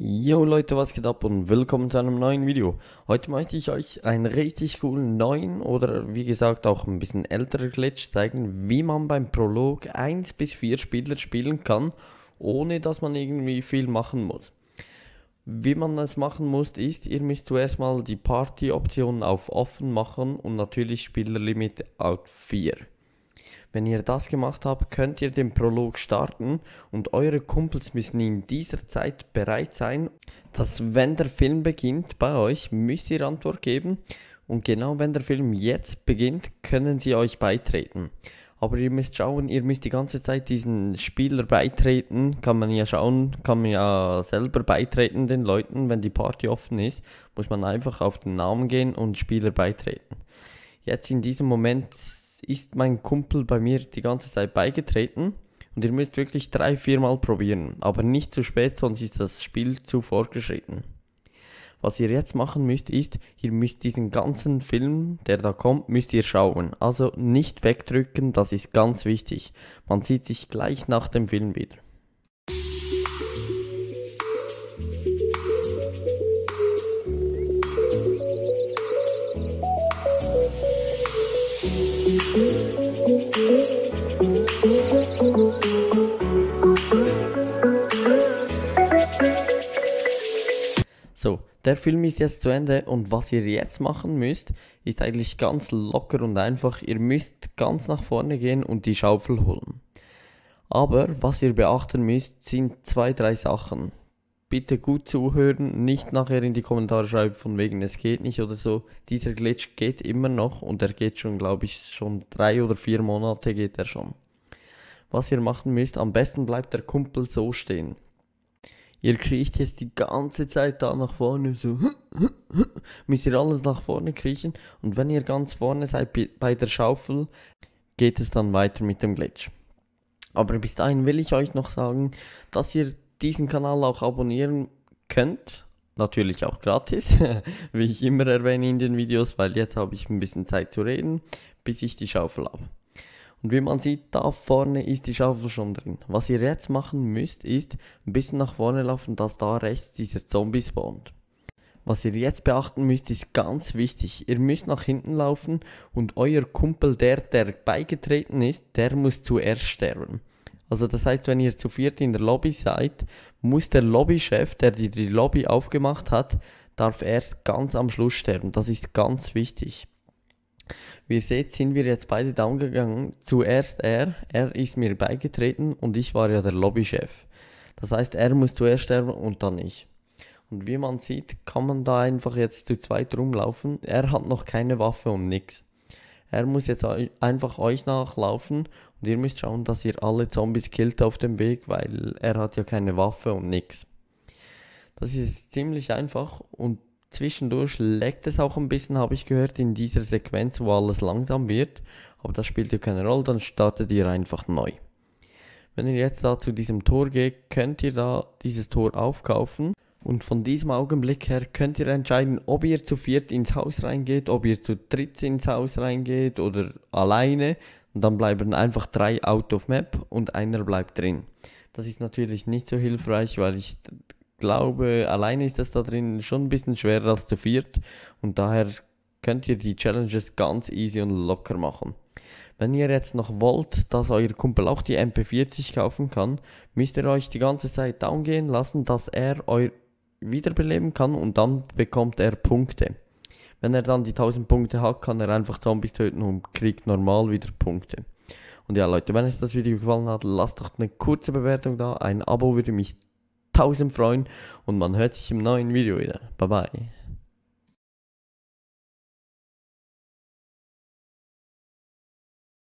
Yo Leute, was geht ab und willkommen zu einem neuen Video. Heute möchte ich euch einen richtig coolen neuen oder wie gesagt auch ein bisschen älteren Glitch zeigen, wie man beim Prolog 1 bis 4 Spieler spielen kann, ohne dass man irgendwie viel machen muss. Wie man das machen muss, ist, ihr müsst zuerst mal die Party-Option auf offen machen und natürlich Spielerlimit auf 4. Wenn ihr das gemacht habt, könnt ihr den Prolog starten und eure Kumpels müssen in dieser Zeit bereit sein, dass wenn der Film beginnt bei euch, müsst ihr Antwort geben und genau wenn der Film jetzt beginnt, können sie euch beitreten. Aber ihr müsst schauen, ihr müsst die ganze Zeit diesen Spieler beitreten. Kann man ja schauen, kann man ja selber beitreten den Leuten, wenn die Party offen ist. Muss man einfach auf den Namen gehen und Spieler beitreten. Jetzt in diesem Moment ist mein Kumpel bei mir die ganze Zeit beigetreten und ihr müsst wirklich drei, vier Mal probieren, aber nicht zu spät, sonst ist das Spiel zu fortgeschritten. Was ihr jetzt machen müsst, ist, ihr müsst diesen ganzen Film, der da kommt, müsst ihr schauen. Also nicht wegdrücken, das ist ganz wichtig. Man sieht sich gleich nach dem Film wieder. So, der Film ist jetzt zu Ende und was ihr jetzt machen müsst, ist eigentlich ganz locker und einfach. Ihr müsst ganz nach vorne gehen und die Schaufel holen. Aber was ihr beachten müsst, sind zwei, drei Sachen bitte gut zuhören, nicht nachher in die Kommentare schreiben von wegen es geht nicht oder so. Dieser Glitch geht immer noch und er geht schon, glaube ich, schon drei oder vier Monate geht er schon. Was ihr machen müsst, am besten bleibt der Kumpel so stehen. Ihr kriecht jetzt die ganze Zeit da nach vorne, so müsst ihr alles nach vorne kriechen und wenn ihr ganz vorne seid bei der Schaufel, geht es dann weiter mit dem Glitch. Aber bis dahin will ich euch noch sagen, dass ihr diesen Kanal auch abonnieren könnt. Natürlich auch gratis, wie ich immer erwähne in den Videos, weil jetzt habe ich ein bisschen Zeit zu reden, bis ich die Schaufel habe. Und wie man sieht, da vorne ist die Schaufel schon drin. Was ihr jetzt machen müsst, ist ein bisschen nach vorne laufen, dass da rechts dieser Zombie spawnt. Was ihr jetzt beachten müsst, ist ganz wichtig. Ihr müsst nach hinten laufen und euer Kumpel, der, der beigetreten ist, der muss zuerst sterben. Also das heißt, wenn ihr zu viert in der Lobby seid, muss der Lobbychef, der die, die Lobby aufgemacht hat, darf erst ganz am Schluss sterben. Das ist ganz wichtig. Wie ihr seht, sind wir jetzt beide down gegangen. Zuerst er, er ist mir beigetreten und ich war ja der Lobbychef. Das heißt, er muss zuerst sterben und dann ich. Und wie man sieht, kann man da einfach jetzt zu zweit rumlaufen. Er hat noch keine Waffe und nix. Er muss jetzt einfach euch nachlaufen und ihr müsst schauen, dass ihr alle Zombies killt auf dem Weg, weil er hat ja keine Waffe und nichts. Das ist ziemlich einfach und zwischendurch leckt es auch ein bisschen, habe ich gehört, in dieser Sequenz, wo alles langsam wird. Aber das spielt ja keine Rolle, dann startet ihr einfach neu. Wenn ihr jetzt da zu diesem Tor geht, könnt ihr da dieses Tor aufkaufen. Und von diesem Augenblick her könnt ihr entscheiden, ob ihr zu viert ins Haus reingeht, ob ihr zu dritt ins Haus reingeht oder alleine. Und dann bleiben einfach drei out of map und einer bleibt drin. Das ist natürlich nicht so hilfreich, weil ich glaube, alleine ist das da drin schon ein bisschen schwerer als zu viert. Und daher könnt ihr die Challenges ganz easy und locker machen. Wenn ihr jetzt noch wollt, dass euer Kumpel auch die MP40 kaufen kann, müsst ihr euch die ganze Zeit down gehen lassen, dass er euer wiederbeleben kann und dann bekommt er Punkte. Wenn er dann die 1000 Punkte hat, kann er einfach Zombies töten und kriegt normal wieder Punkte. Und ja Leute, wenn euch das Video gefallen hat, lasst doch eine kurze Bewertung da. Ein Abo würde mich 1000 freuen und man hört sich im neuen Video wieder. Bye bye.